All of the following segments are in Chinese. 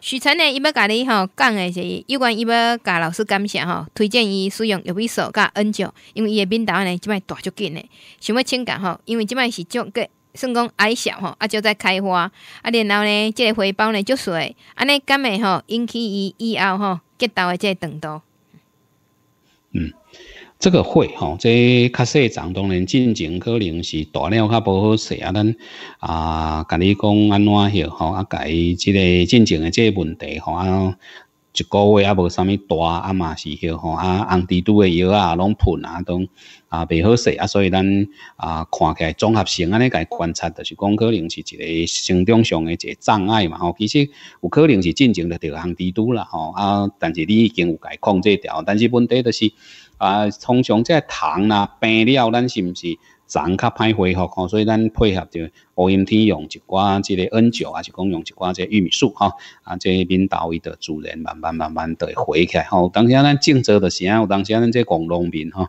许晨呢，伊要甲你吼讲诶是有关伊要甲老师感谢吼，推荐伊使用有一首甲 N 九，因为伊的表达呢，即摆大足紧诶，想要请感吼，因为即摆是种个算讲矮小吼，啊就在开花，啊然后呢，这个回报呢足水，安尼干诶吼，引起伊以后吼结豆诶即个长度。嗯。这个会吼，即较细长，当然进前可能是大了较无好势啊。咱啊，甲你讲安怎许吼，啊，解即个进前诶，即个问题吼，啊，一个月啊无虾物大，啊嘛是许吼，啊，红蜘蛛诶药啊，拢喷啊，等啊，袂好势啊。所以咱啊，看起来综合性安尼，个观察就是讲，可能是一个生长上诶一个障碍嘛吼。其实有可能是进前着着红蜘蛛啦吼，啊，但是你已经有解控制掉，但是问题就是。啊，通常即糖啊、病了，咱是毋是长较歹恢复吼？所以咱配合着乌阴天用一寡即个 N 九啊，是讲用一寡即玉米素哈啊，即面稻米的主人慢慢慢慢会回起来。吼，当时咱种植的时有当时咱即广农民吼，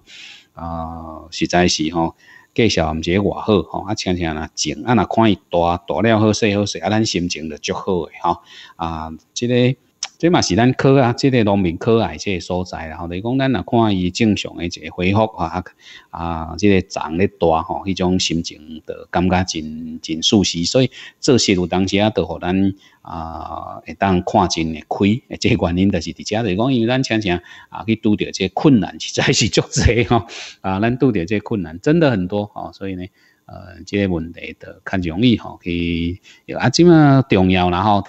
啊，实在是吼介绍唔是偌好吼，啊，常常呾种，啊，若看伊大大了好，细好细，啊，咱心情就足好诶吼啊，即个。这嘛是咱可啊，即个农民可啊，即个所在啦。吼，就讲咱若看伊正常诶一个恢复啊，啊，即个长咧大吼，迄种心情就感觉真真舒适。所以做事有当啊，就互咱啊，会当看真咧开。诶，即个原因就是伫遮，就讲因为咱常常啊去拄着即个困难，实在是足侪吼。啊，咱拄着即个困难，真的很多吼。所以呢，呃，即个问题就较容易吼去啊，即嘛重要然后。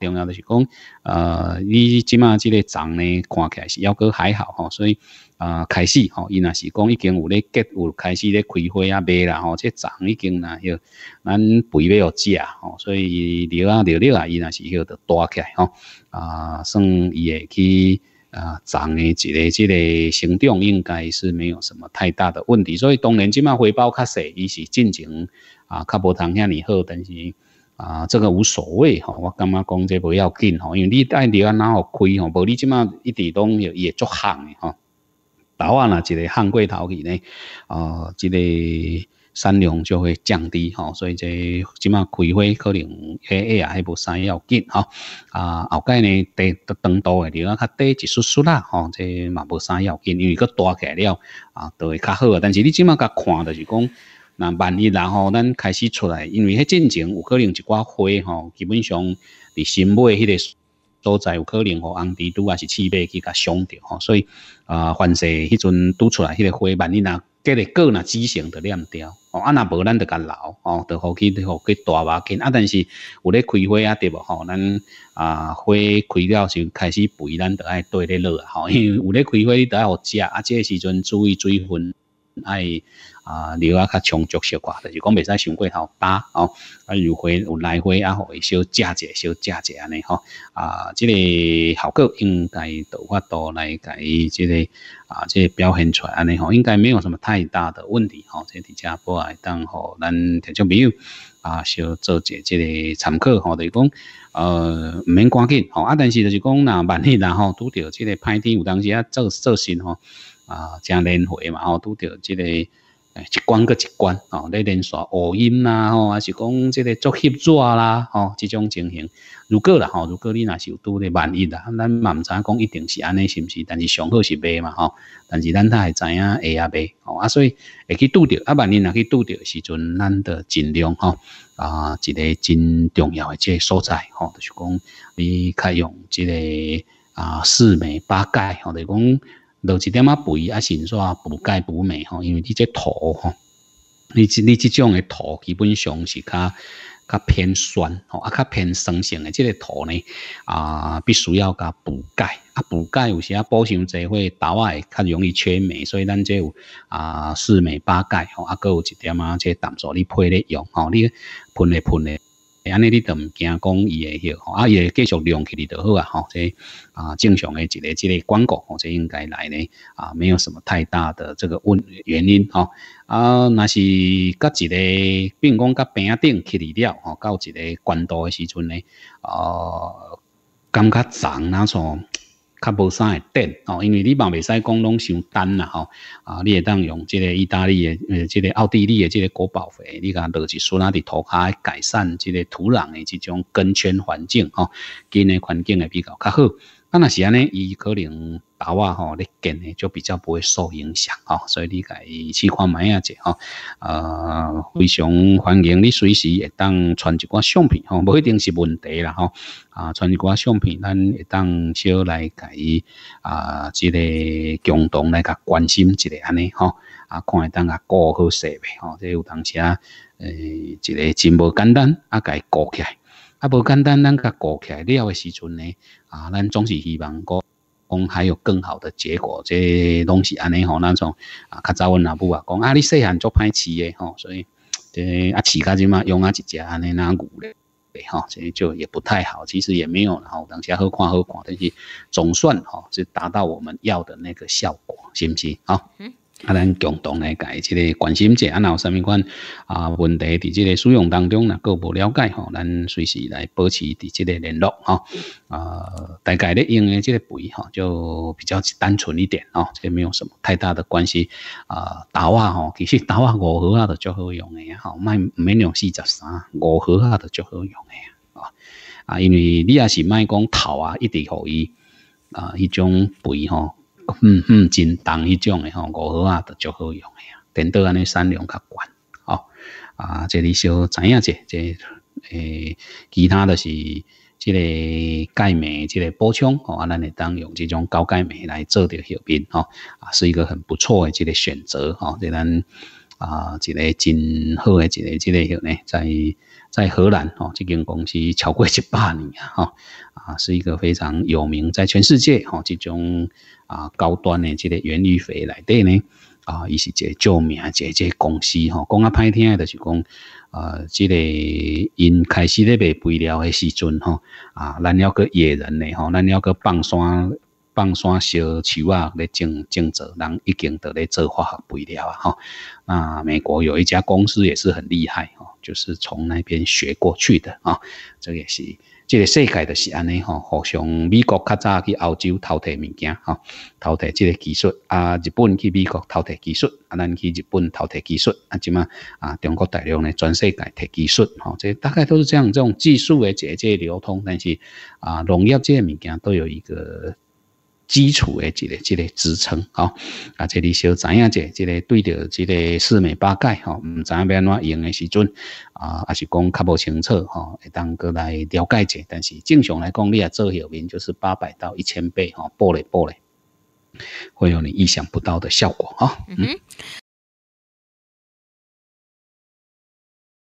重要的是讲，呃，你即马即个长呢，看起来是要搁还好吼，所以呃开始吼，伊那是讲已经有咧结有开始咧开花啊，卖啦吼，这长已经呐，个咱肥要食吼，所以料啊料料啊，伊那是要得大起来吼，啊，算伊会去啊长的一个即个生长，应该是没有什么太大的问题，所以当然即卖回报较小，伊是进前啊，较无通遐尼好，但是。啊，这个无所谓吼，我感觉讲这不要紧吼，因为你爱理啊哪号开吼，无你即马一直拢也也足行的吼，但啊，若一个行过头去呢，呃，一个产量就会降低吼，所以这即马开会可能也啊还无啥要紧吼，啊，后盖呢，低长度多个啊较它低一丝丝啦，吼，这嘛无啥要紧，因为佫大起来了啊，都会较好。啊。但是你即马甲看就是讲。那万一然后咱开始出来，因为迄进前有可能一寡花吼，基本上伫新买迄个所在有可能吼红蜘蛛也是刺袂去甲伤着吼，所以啊，凡是迄阵拄出来迄个花，万一呐，隔日过呐，枝着都毋掉吼，啊若无咱着甲留吼，着互去互去大把剪啊，但是有咧开花啊着无吼，咱啊花开了就开始肥，咱着爱堆咧落吼，因为有咧开花着爱互食啊，这个时阵注意水分爱。啊，流啊，较充足少寡，就是讲未使伤过头打哦。啊，如回有来回啊，互伊少食者，小食者安尼吼。啊，即个效果应该都有法度来甲伊，即个啊，即个表现出来安尼吼，应该没有什么太大的问题吼。即个遮播啊，会当吼，咱特种朋友啊，小做者即个参考吼。就是讲，呃，毋免赶紧吼。啊，但是就是讲，若万一然后拄着即个歹天，有当时啊，做做新吼啊，正来回嘛吼，拄着即个。一关个一关哦，来连锁恶因啦吼，还是讲即个作黑纸啦吼，这种情形。如果啦吼，如果你若是有拄到万一啦，咱知影讲一定是安尼，是毋是？但是上好是未嘛吼，但是咱他还知影会啊未吼啊，所以会去拄着啊，万一若去拄着时阵，咱着尽量吼啊，一个真重要诶的个所在吼，就是讲你较用这个啊四美八戒吼，就是讲。落一点啊，肥啊，神水啊，补钙补镁吼，因为你这土吼，你这你这种的土基本上是较较偏酸吼，啊较偏酸性的这个土呢啊，必须要加补钙啊，补钙有时啊，补上侪会倒外较容易缺镁，所以咱这有啊四镁八钙吼，啊，搁有一点啊，这淡素你配咧用吼，你喷咧喷咧。安尼里都毋惊讲伊会迄嘢，啊，伊会继续量起嚟就好啊，吼，即啊正常诶一个、一个广告，吼，即应该来咧，啊，没有什么太大的这个问原因，吼，啊，若是甲一个病公个病顶起嚟了，吼，到一个关刀诶时阵呢，啊，感觉涨那种。较无啥会等哦，因为你嘛未使讲拢伤单啦吼，啊，你会当用即个意大利诶，呃，即个奥地利诶，即个国宝肥，你甲落一所仔伫涂骹改善即个土壤诶，即种根圈环境吼，根诶环境会比较较好。啊，若是安尼，伊可能豆啊吼，你建诶就比较不会受影响吼，所以你家己试看买啊者吼，呃，非常欢迎你随时会当传一寡相片吼，无一定是问题啦吼，啊，传一寡相片，咱会当小来己啊，这个共同来甲关心一下安尼吼，啊，看会当啊顾好势未吼，即有当时啊，诶，一个真无简单啊，该顾起来。啊，无简单，咱个顾起来了的时阵呢，啊，咱总是希望讲讲还有更好的结果，这东西安尼吼，那种啊，较早我阿母啊讲啊，你细汉做歹饲的吼，所以这啊饲家即嘛养啊一只安尼那牛咧。诶吼，以就也不太好，其实也没有然吼，等下喝垮喝垮，但是总算吼是达到我们要的那个效果，行不行？好。啊，咱共同来解即个关心者，啊，若有啥物款啊问题，伫即个使用当中呢，各无了解吼，咱随时来保持伫即个联络吼。啊，大家咧用诶即个肥吼，就比较单纯一点吼，这个没有什么太大的关系啊。豆啊吼，其实豆啊五毫啊都足好用诶，啊，吼，卖毋免用四十三，五毫啊都足好用诶。啊啊，因为你也是卖讲头啊，一直互伊啊，迄种肥吼。嗯嗯，真重迄种诶吼，五毫啊都足好用诶呀。电脑安尼产量较悬，吼啊，即你小知影者，即诶其他的是，即个钙镁，即个补充吼，啊，咱会当用即种高钙镁来做的药品，吼啊，是一个很不错诶，即个选择，吼，即、咱。啊，一个真好的，一个之个呢，在在荷兰哦，这间公司超过一百年啊，啊，是一个非常有名，在全世界哦，这种啊高端的这个园艺肥内底呢，啊，伊是一个著名，一个公司吼，讲阿歹听诶，就是讲，呃，这个因开始咧卖肥料的时阵吼，啊，咱要个野人呢，吼，咱要个放山。放山小树啊，咧种种植，人已经在咧做化学肥料啊！吼，啊，美国有一家公司也是很厉害哦，就是从那边学过去的啊。这个也是，这个世界就是安尼吼，互相美国较早去澳洲偷摕物件吼，偷摕这个技术啊，日本去美国偷摕技术啊，咱去日本偷摕技术啊，即么啊？中国大量呢，全世界摕技术吼，这大概都是这样，这种技术诶，渐渐流通，但是啊，农业这个物件都有一个。基础的这个、这个支撑，哈，啊，这里小知影一下，这个对着这个四美八盖，哈，唔知影要怎用的时阵，啊，还是讲较无清楚，哈，会当过来了解一下。但是正常来讲，你啊做后面就是八百到一千倍，哈，爆嘞爆嘞，会有你意想不到的效果，哈。嗯。